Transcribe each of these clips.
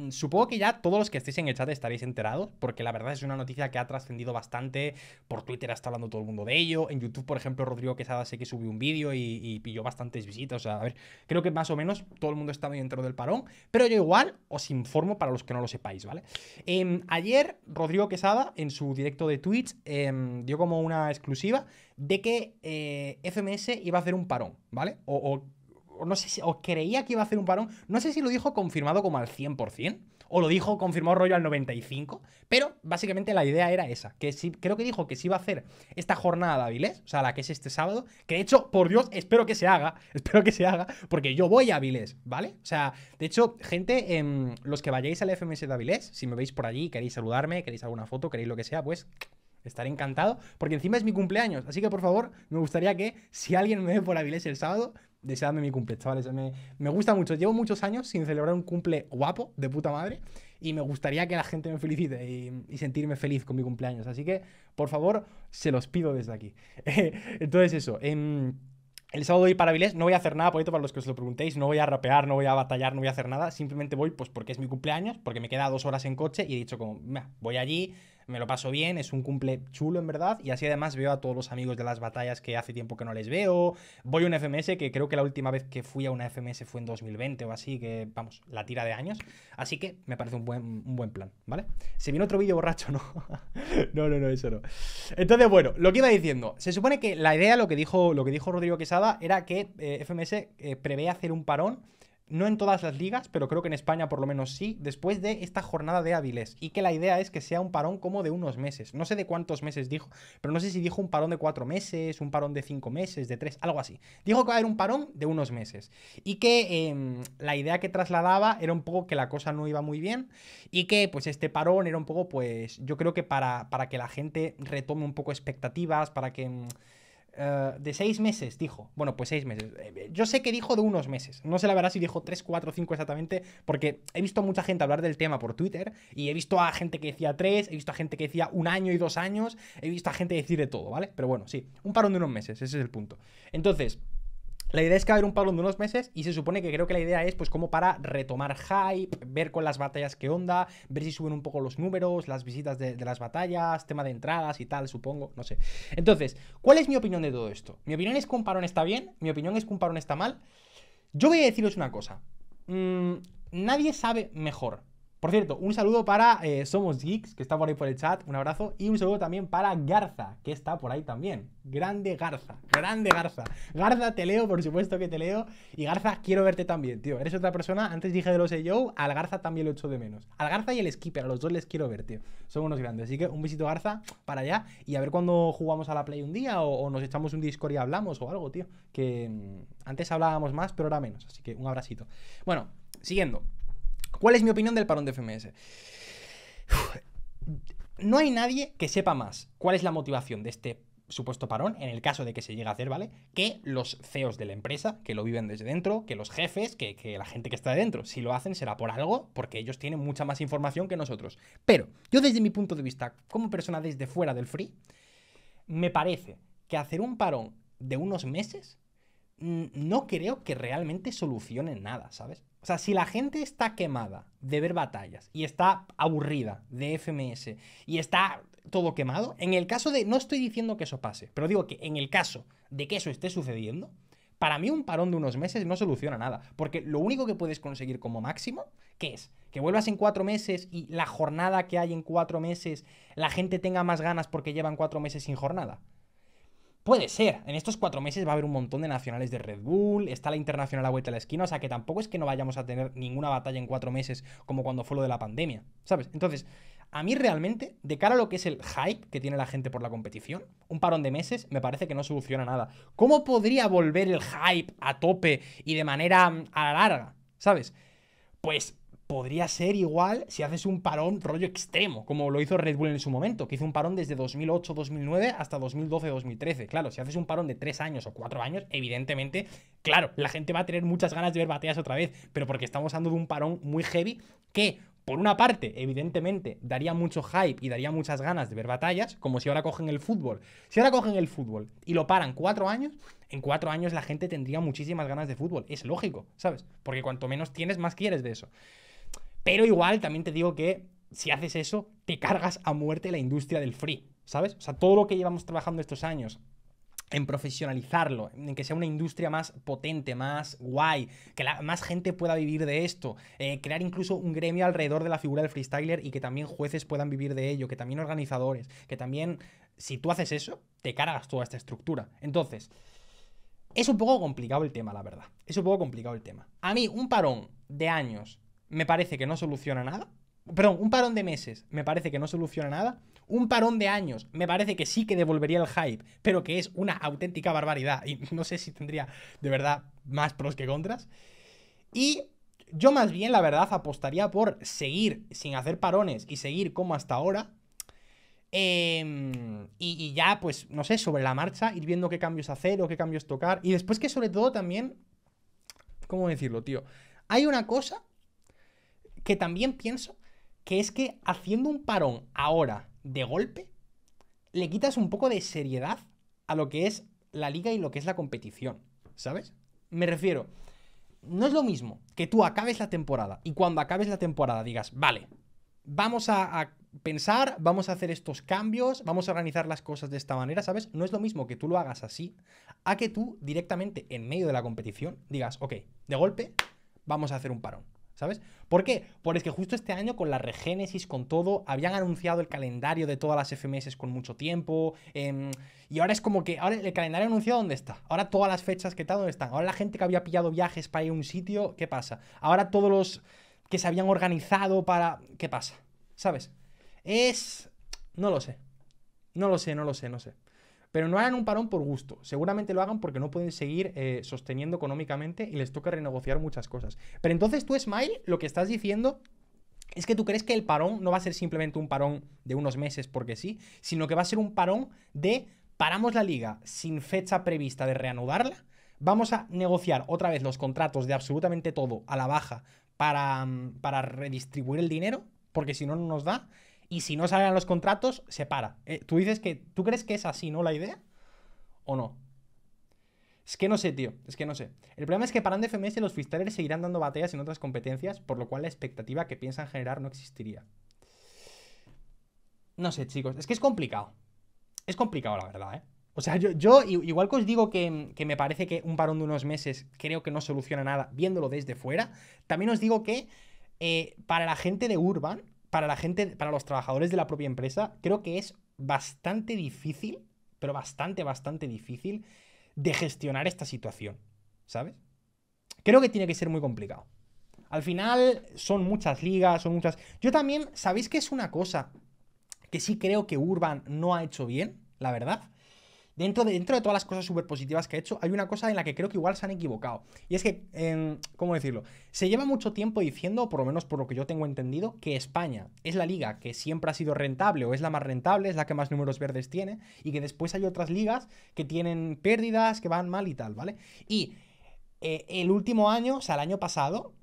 Mm, supongo que ya todos los que estéis en el chat estaréis enterados, porque la verdad es una noticia que ha trascendido bastante. Por Twitter está hablando todo el mundo de ello. En YouTube, por ejemplo, Rodrigo Quesada sé que subió un vídeo y, pilló bastantes visitas. O sea, a ver, creo que más o menos todo el mundo está muy dentro del parón, pero yo igual os informo para los que no lo sepáis, ¿vale? Em, ayer, Rodrigo Quesada, en su directo de Twitch, em, dio como una exclusiva de que eh, FMS iba a hacer un parón, ¿vale? o, o no sé si, o creía que iba a hacer un parón, no sé si lo dijo confirmado como al 100%, o lo dijo confirmado rollo al 95%, pero básicamente la idea era esa, que si creo que dijo que sí iba a hacer esta jornada de Avilés, o sea, la que es este sábado, que de hecho, por Dios, espero que se haga, espero que se haga, porque yo voy a Avilés, ¿vale? O sea, de hecho, gente, em, los que vayáis al FMS de Avilés, si me veis por allí, queréis saludarme, queréis alguna foto, queréis lo que sea, pues Estaré encantado, porque encima es mi cumpleaños. Así que, por favor, me gustaría que, si alguien me ve por Avilés el sábado, deseadme mi cumple, chavales. Me, gusta mucho. Llevo muchos años sin celebrar un cumple guapo, de puta madre, y me gustaría que la gente me felicite y, sentirme feliz con mi cumpleaños. Así que, por favor, se los pido desde aquí. Entonces, eso. Em, el sábado voy para Vilés, no voy a hacer nada, por para los que os lo preguntéis, no voy a rapear, no voy a batallar, no voy a hacer nada, simplemente voy pues porque es mi cumpleaños, porque me queda dos horas en coche y he dicho como, voy allí, me lo paso bien, es un cumple chulo en verdad, y así además veo a todos los amigos de las batallas que hace tiempo que no les veo, voy a un FMS, que creo que la última vez que fui a un FMS fue en 2020 o así, que vamos, la tira de años, así que me parece un buen, buen plan, ¿vale? Se viene otro vídeo borracho, ¿no? no, no, no, eso no. Entonces, bueno, lo que iba diciendo, se supone que la idea, lo que dijo, lo que dijo Rodrigo Quesada, era que eh, FMS eh, prevé hacer un parón no en todas las ligas, pero creo que en España por lo menos sí, después de esta jornada de hábiles. Y que la idea es que sea un parón como de unos meses. No sé de cuántos meses dijo, pero no sé si dijo un parón de cuatro meses, un parón de cinco meses, de tres, algo así. Dijo que va a haber un parón de unos meses. Y que em, la idea que trasladaba era un poco que la cosa no iba muy bien y que pues este parón era un poco pues yo creo que para, para que la gente retome un poco expectativas, para que... Em, eh, de seis meses, dijo. Bueno, pues seis meses. Eh, eh, yo sé que dijo de unos meses. No sé la verdad si dijo tres, cuatro, cinco exactamente, porque he visto mucha gente hablar del tema por Twitter y he visto a gente que decía tres, he visto a gente que decía un año y dos años, he visto a gente decir de todo, ¿vale? Pero bueno, sí, un parón de unos meses, ese es el punto. Entonces, la idea es caer un palo de unos meses y se supone que creo que la idea es pues como para retomar hype, ver con las batallas qué onda, ver si suben un poco los números, las visitas de, las batallas, tema de entradas y tal, supongo, no sé. Entonces, ¿cuál es mi opinión de todo esto? Mi opinión es que un parón está bien, mi opinión es que un parón está mal. Yo voy a deciros una cosa. Mm, nadie sabe mejor por cierto, un saludo para eh, Somos Geeks, que está por ahí por el chat, un abrazo, y un saludo también para Garza, que está por ahí también. Grande Garza, grande Garza. Garza, te leo, por supuesto que te leo, y Garza, quiero verte también, tío. Eres otra persona, antes dije de los yo, al Garza también lo echo de menos. Al Garza y el Skipper, a los dos les quiero ver, tío. Son unos grandes, así que un besito Garza para allá, y a ver cuando jugamos a la Play un día, o, nos echamos un Discord y hablamos, o algo, tío. Que mm, antes hablábamos más, pero ahora menos, así que un abracito. Bueno, siguiendo. ¿Cuál es mi opinión del parón de FMS? no hay nadie que sepa más cuál es la motivación de este supuesto parón, en el caso de que se llegue a hacer, ¿vale? Que los CEOs de la empresa, que lo viven desde dentro, que los jefes, que, que la gente que está de dentro, si lo hacen será por algo, porque ellos tienen mucha más información que nosotros. Pero yo desde mi punto de vista, como persona desde fuera del free, me parece que hacer un parón de unos meses mm, no creo que realmente solucione nada, ¿sabes? O sea, si la gente está quemada de ver batallas y está aburrida de FMS y está todo quemado, en el caso de, no estoy diciendo que eso pase, pero digo que en el caso de que eso esté sucediendo, para mí un parón de unos meses no soluciona nada, porque lo único que puedes conseguir como máximo, que es que vuelvas en cuatro meses y la jornada que hay en cuatro meses, la gente tenga más ganas porque llevan cuatro meses sin jornada. Puede ser. En estos cuatro meses va a haber un montón de nacionales de Red Bull, está la internacional a vuelta a la esquina, o sea que tampoco es que no vayamos a tener ninguna batalla en cuatro meses como cuando fue lo de la pandemia, ¿sabes? Entonces, a mí realmente, de cara a lo que es el hype que tiene la gente por la competición, un parón de meses me parece que no soluciona nada. ¿Cómo podría volver el hype a tope y de manera mm, a la larga? ¿Sabes? Pues podría ser igual si haces un parón rollo extremo, como lo hizo Red Bull en su momento, que hizo un parón desde 2008-2009 hasta 2012-2013. Claro, si haces un parón de tres años o cuatro años, evidentemente, claro, la gente va a tener muchas ganas de ver batallas otra vez, pero porque estamos hablando de un parón muy heavy que por una parte, evidentemente, daría mucho hype y daría muchas ganas de ver batallas, como si ahora cogen el fútbol. Si ahora cogen el fútbol y lo paran cuatro años, en cuatro años la gente tendría muchísimas ganas de fútbol. Es lógico, ¿sabes? Porque cuanto menos tienes, más quieres de eso. Pero igual también te digo que si haces eso, te cargas a muerte la industria del free, ¿sabes? O sea, todo lo que llevamos trabajando estos años en profesionalizarlo, en que sea una industria más potente, más guay, que la, más gente pueda vivir de esto, eh, crear incluso un gremio alrededor de la figura del freestyler y que también jueces puedan vivir de ello, que también organizadores, que también, si tú haces eso, te cargas toda esta estructura. Entonces, es un poco complicado el tema, la verdad. Es un poco complicado el tema. A mí, un parón de años me parece que no soluciona nada. Perdón, un parón de meses me parece que no soluciona nada. Un parón de años me parece que sí que devolvería el hype, pero que es una auténtica barbaridad. Y no sé si tendría de verdad más pros que contras. Y yo más bien, la verdad, apostaría por seguir sin hacer parones y seguir como hasta ahora. Em, y, y, ya, pues, no sé, sobre la marcha, ir viendo qué cambios hacer o qué cambios tocar. Y después que sobre todo también, ¿cómo decirlo, tío? Hay una cosa que también pienso que es que haciendo un parón ahora de golpe, le quitas un poco de seriedad a lo que es la liga y lo que es la competición, ¿sabes? Me refiero, no es lo mismo que tú acabes la temporada y cuando acabes la temporada digas, vale, vamos a, a, pensar, vamos a hacer estos cambios, vamos a organizar las cosas de esta manera, ¿sabes? No es lo mismo que tú lo hagas así a que tú directamente en medio de la competición digas, ok, de golpe vamos a hacer un parón. ¿Sabes? ¿Por qué? Porque justo este año con la regénesis, con todo, habían anunciado el calendario de todas las FMS con mucho tiempo. Em, y ahora es como que, ahora el calendario anunciado dónde está. Ahora todas las fechas que tal, dónde están. Ahora la gente que había pillado viajes para ir a un sitio, ¿qué pasa? Ahora todos los que se habían organizado para... ¿Qué pasa? ¿Sabes? Es... No lo sé. No lo sé, no lo sé, no sé. Pero no hagan un parón por gusto, seguramente lo hagan porque no pueden seguir eh, sosteniendo económicamente y les toca renegociar muchas cosas. Pero entonces tú, Smile, lo que estás diciendo es que tú crees que el parón no va a ser simplemente un parón de unos meses porque sí, sino que va a ser un parón de paramos la liga sin fecha prevista de reanudarla, vamos a negociar otra vez los contratos de absolutamente todo a la baja para, mm, para redistribuir el dinero, porque si no, no nos da y si no salen los contratos, se para. Eh, tú dices que. ¿Tú crees que es así, no? La idea? ¿O no? Es que no sé, tío. Es que no sé. El problema es que parando FMS los freestylers seguirán dando batallas en otras competencias, por lo cual la expectativa que piensan generar no existiría. No sé, chicos. Es que es complicado. Es complicado, la verdad, ¿eh? O sea, yo, igual que os digo que, me parece que un parón de unos meses creo que no soluciona nada viéndolo desde fuera, también os digo que eh, para la gente de Urban, para la gente, para los trabajadores de la propia empresa, creo que es bastante difícil, pero bastante, bastante difícil de gestionar esta situación, ¿sabes? Creo que tiene que ser muy complicado. Al final son muchas ligas, son muchas... Yo también, ¿sabéis que es una cosa que sí creo que Urban no ha hecho bien, la verdad? Dentro de, dentro de todas las cosas súper positivas que ha he hecho, hay una cosa en la que creo que igual se han equivocado. Y es que, em, ¿cómo decirlo? Se lleva mucho tiempo diciendo, por lo menos por lo que yo tengo entendido, que España es la liga que siempre ha sido rentable o es la más rentable, es la que más números verdes tiene, y que después hay otras ligas que tienen pérdidas, que van mal y tal, ¿vale? Y eh, el último año, o sea, el año pasado,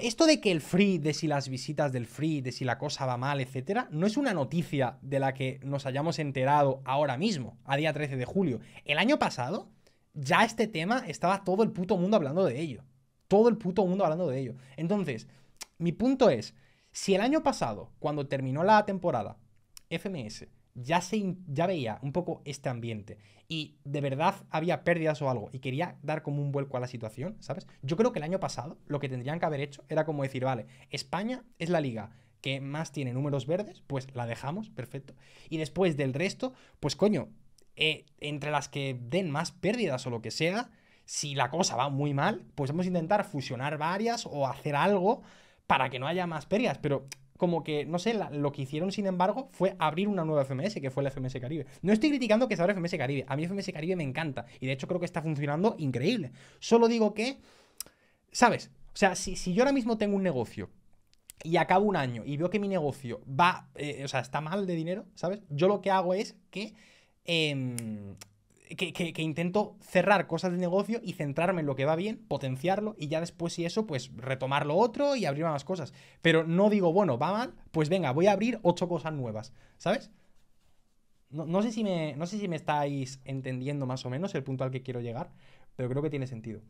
esto de que el free, de si las visitas del free, de si la cosa va mal, etcétera, no es una noticia de la que nos hayamos enterado ahora mismo, a día 13 de julio. El año pasado, ya este tema estaba todo el puto mundo hablando de ello. Todo el puto mundo hablando de ello. Entonces, mi punto es: si el año pasado, cuando terminó la temporada, FMS ya, se, ya veía un poco este ambiente y de verdad había pérdidas o algo y quería dar como un vuelco a la situación, ¿sabes? Yo creo que el año pasado lo que tendrían que haber hecho era como decir, vale, España es la liga que más tiene números verdes, pues la dejamos, perfecto. Y después del resto, pues coño, eh, entre las que den más pérdidas o lo que sea, si la cosa va muy mal, pues vamos a intentar fusionar varias o hacer algo para que no haya más pérdidas, pero como que, no sé, lo que hicieron, sin embargo, fue abrir una nueva FMS, que fue la FMS Caribe. No estoy criticando que se abra FMS Caribe, a mí FMS Caribe me encanta, y de hecho creo que está funcionando increíble. Solo digo que, ¿sabes? O sea, si, yo ahora mismo tengo un negocio y acabo un año y veo que mi negocio va, eh, o sea, está mal de dinero, ¿sabes? Yo lo que hago es que... Em, que, intento cerrar cosas de negocio y centrarme en lo que va bien, potenciarlo y ya después, si eso, pues retomar lo otro y abrir más cosas. Pero no digo, bueno, va mal, pues venga, voy a abrir ocho cosas nuevas, ¿sabes? No, sé si no sé si me estáis entendiendo más o menos el punto al que quiero llegar, pero creo que tiene sentido.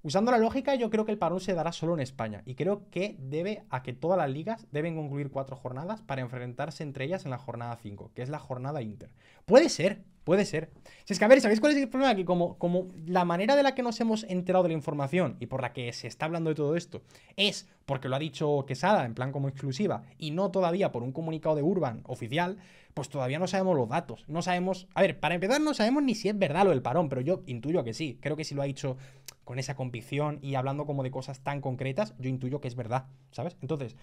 Usando la lógica, yo creo que el parón se dará solo en España y creo que debe a que todas las ligas deben concluir cuatro jornadas para enfrentarse entre ellas en la jornada 5, que es la jornada Inter. Puede ser, puede ser. Si es que, a ver, ¿sabéis cuál es el problema? Que como, como la manera de la que nos hemos enterado de la información y por la que se está hablando de todo esto es porque lo ha dicho Quesada en plan como exclusiva y no todavía por un comunicado de Urban oficial, pues todavía no sabemos los datos. No sabemos, a ver, para empezar no sabemos ni si es verdad lo del parón, pero yo intuyo que sí. Creo que sí lo ha dicho con esa convicción y hablando como de cosas tan concretas, yo intuyo que es verdad, ¿sabes? Entonces,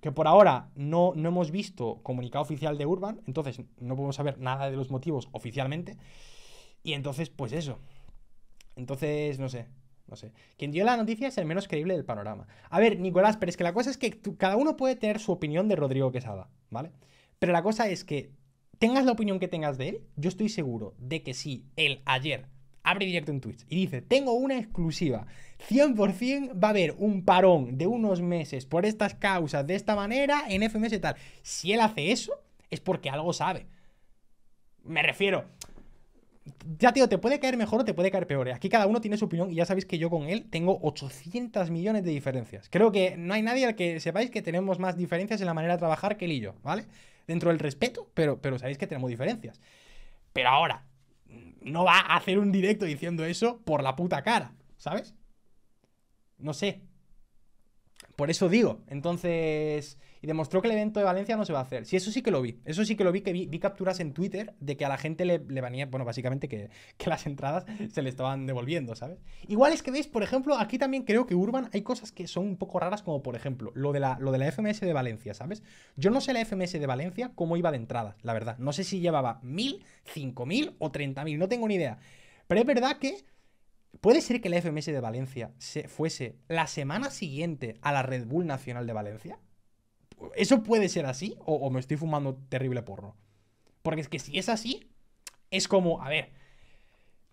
que por ahora no, no hemos visto comunicado oficial de Urban, entonces no podemos saber nada de los motivos oficialmente. Y entonces, pues eso. Entonces, no sé, no sé. Quien dio la noticia es el menos creíble del panorama. A ver, Nicolás, pero es que la cosa es que cada uno puede tener su opinión de Rodrigo Quesada, ¿vale? Pero la cosa es que tengas la opinión que tengas de él, yo estoy seguro de que si él ayer abre directo en Twitch y dice, tengo una exclusiva, 100% va a haber un parón de unos meses por estas causas, de esta manera, en FMS y tal. Si él hace eso, es porque algo sabe. Me refiero, ya tío, te puede caer mejor o te puede caer peor. ¿eh? Aquí cada uno tiene su opinión y ya sabéis que yo con él tengo 800 millones de diferencias. Creo que no hay nadie al que sepáis que tenemos más diferencias en la manera de trabajar que él y yo, ¿vale? Dentro del respeto, pero, pero sabéis que tenemos diferencias. Pero ahora, no va a hacer un directo diciendo eso por la puta cara, ¿sabes? No sé, por eso digo, entonces... Y demostró que el evento de Valencia no se va a hacer. Sí, eso sí que lo vi. Eso sí que lo vi, que vi, capturas en Twitter de que a la gente le, le bueno, básicamente que, las entradas se le estaban devolviendo, ¿sabes? Igual es que veis, por ejemplo, aquí también creo que Urban hay cosas que son un poco raras, como por ejemplo lo de la, lo de la FMS de Valencia, ¿sabes? Yo no sé la FMS de Valencia cómo iba de entrada, la verdad. No sé si llevaba mil, cinco mil o 30.000. no tengo ni idea. Pero es verdad que ¿Puede ser que la FMS de Valencia se fuese la semana siguiente a la Red Bull Nacional de Valencia? ¿Eso puede ser así? ¿O, me estoy fumando terrible porro? Porque es que si es así, es como, a ver,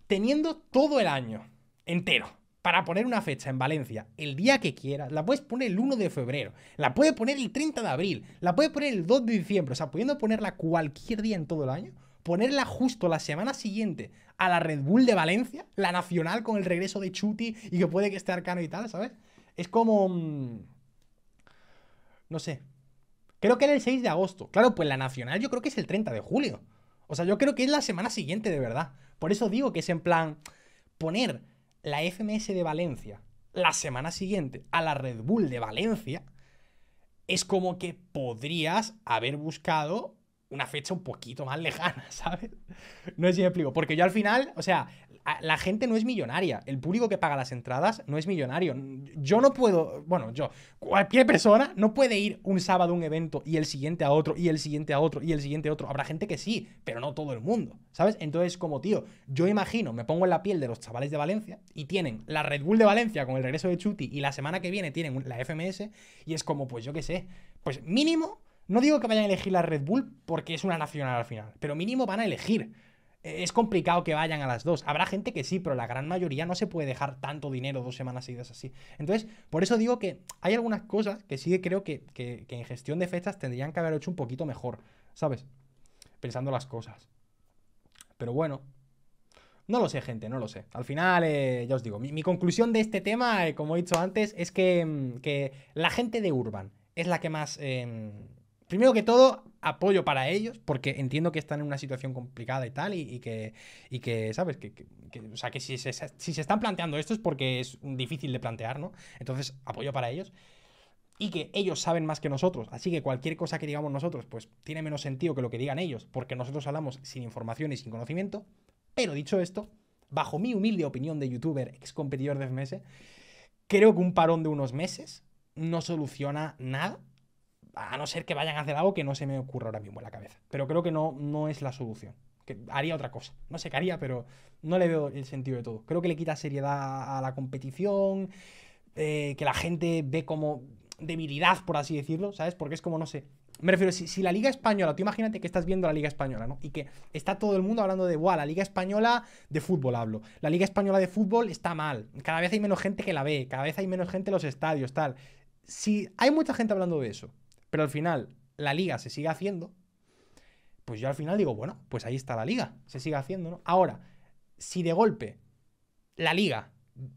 teniendo todo el año entero para poner una fecha en Valencia el día que quieras, la puedes poner el 1 de febrero, la puedes poner el 30 de abril, la puedes poner el 2 de diciembre, o sea, pudiendo ponerla cualquier día en todo el año, ponerla justo la semana siguiente a la Red Bull de Valencia, la nacional con el regreso de Chuti y que puede que esté arcano y tal, ¿sabes? Es como... Mm, no sé. Creo que era el 6 de agosto. Claro, pues la nacional yo creo que es el 30 de julio. O sea, yo creo que es la semana siguiente, de verdad. Por eso digo que es en plan poner la FMS de Valencia la semana siguiente a la Red Bull de Valencia, es como que podrías haber buscado una fecha un poquito más lejana, ¿sabes? No es si me explico. Porque yo al final, o sea, la gente no es millonaria. El público que paga las entradas no es millonario. Yo no puedo, bueno, yo, cualquier persona no puede ir un sábado a un evento y el siguiente a otro, y el siguiente a otro, y el siguiente a otro. Habrá gente que sí, pero no todo el mundo, ¿sabes? Entonces, como tío, yo imagino, me pongo en la piel de los chavales de Valencia y tienen la Red Bull de Valencia con el regreso de Chuti y la semana que viene tienen la FMS y es como, pues yo qué sé, pues mínimo no digo que vayan a elegir la Red Bull porque es una nacional al final, pero mínimo van a elegir. Eh, es complicado que vayan a las dos. Habrá gente que sí, pero la gran mayoría no se puede dejar tanto dinero dos semanas seguidas así. Entonces, por eso digo que hay algunas cosas que sí creo que, en gestión de fechas tendrían que haber hecho un poquito mejor, ¿sabes? Pensando las cosas. Pero bueno, no lo sé, gente, no lo sé. Al final, eh, ya os digo, mi, conclusión de este tema, eh, como he dicho antes, es mm, que, la gente de Urban es la que más... Em, primero que todo, apoyo para ellos, porque entiendo que están en una situación complicada y tal, y, que, que, ¿sabes? Que, o sea, que si se, si se están planteando esto es porque es difícil de plantear, ¿no? Entonces, apoyo para ellos y que ellos saben más que nosotros. Así que cualquier cosa que digamos nosotros, pues tiene menos sentido que lo que digan ellos, porque nosotros hablamos sin información y sin conocimiento. Pero dicho esto, bajo mi humilde opinión de youtuber, ex competidor de FMS, creo que un parón de unos meses no soluciona nada a no ser que vayan a hacer algo que no se me ocurra ahora mismo en la cabeza. Pero creo que no, no es la solución. Que haría otra cosa. No sé qué haría, pero no le veo el sentido de todo. Creo que le quita seriedad a la competición, eh, que la gente ve como debilidad, por así decirlo, ¿sabes? Porque es como, no sé. Me refiero, si, la Liga Española, tú imagínate que estás viendo la Liga Española, ¿no? Y que está todo el mundo hablando de, guau, la Liga Española de fútbol hablo. La Liga Española de fútbol está mal. Cada vez hay menos gente que la ve, cada vez hay menos gente en los estadios, tal. Si hay mucha gente hablando de eso, pero al final la liga se sigue haciendo, pues yo al final digo, bueno, pues ahí está la liga, se sigue haciendo, ¿no? Ahora, si de golpe la liga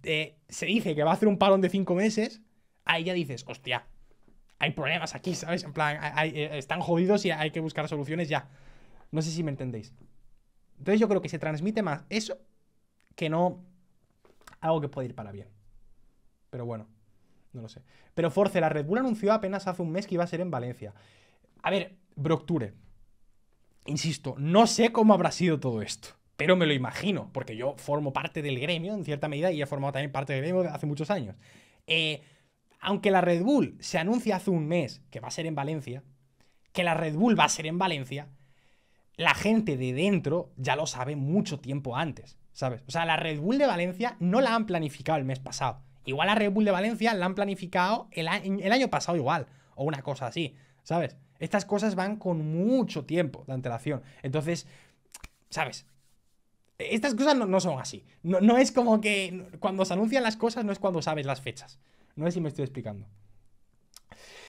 eh, se dice que va a hacer un parón de cinco meses, ahí ya dices, hostia, hay problemas aquí, ¿sabes? En plan, eh, están jodidos y hay que buscar soluciones ya. No sé si me entendéis. Entonces yo creo que se transmite más eso que no algo que puede ir para bien. Pero bueno. No lo sé. Pero Force, la Red Bull anunció apenas hace un mes que iba a ser en Valencia. A ver, Brocture. Insisto, no sé cómo habrá sido todo esto. Pero me lo imagino, porque yo formo parte del gremio en cierta medida y he formado también parte del gremio hace muchos años. Eh, aunque la Red Bull se anuncia hace un mes que va a ser en Valencia, que la Red Bull va a ser en Valencia, la gente de dentro ya lo sabe mucho tiempo antes, ¿sabes? O sea, la Red Bull de Valencia no la han planificado el mes pasado. Igual a Red Bull de Valencia la han planificado el año, pasado igual, o una cosa así, ¿sabes? Estas cosas van con mucho tiempo de antelación. Entonces, ¿sabes? Estas cosas no, son así. No, no es como que cuando se anuncian las cosas no es cuando sabes las fechas. No sé si me estoy explicando.